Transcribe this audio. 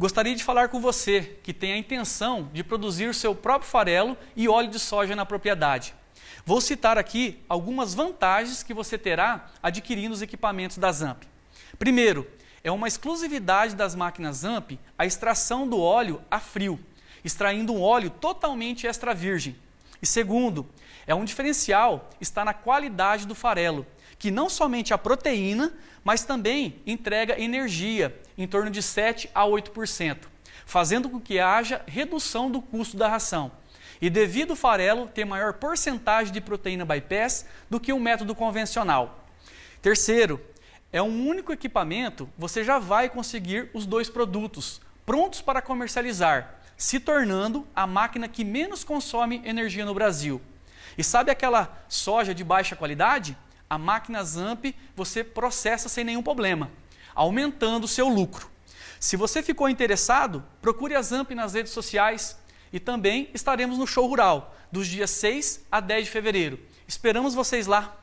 Gostaria de falar com você que tem a intenção de produzir o seu próprio farelo e óleo de soja na propriedade. Vou citar aqui algumas vantagens que você terá adquirindo os equipamentos da ZAMP. Primeiro, é uma exclusividade das máquinas ZAMP a extração do óleo a frio, extraindo um óleo totalmente extra virgem. E segundo, é um diferencial está na qualidade do farelo, que não somente a proteína, mas também entrega energia, em torno de 7 a 8%, fazendo com que haja redução do custo da ração. E devido ao farelo ter maior porcentagem de proteína bypass do que o um método convencional. Terceiro, é um único equipamento, você já vai conseguir os dois produtos prontos para comercializar se tornando a máquina que menos consome energia no Brasil. E sabe aquela soja de baixa qualidade? A máquina ZAMP você processa sem nenhum problema, aumentando o seu lucro. Se você ficou interessado, procure a ZAMP nas redes sociais e também estaremos no show rural, dos dias 6 a 10 de fevereiro. Esperamos vocês lá!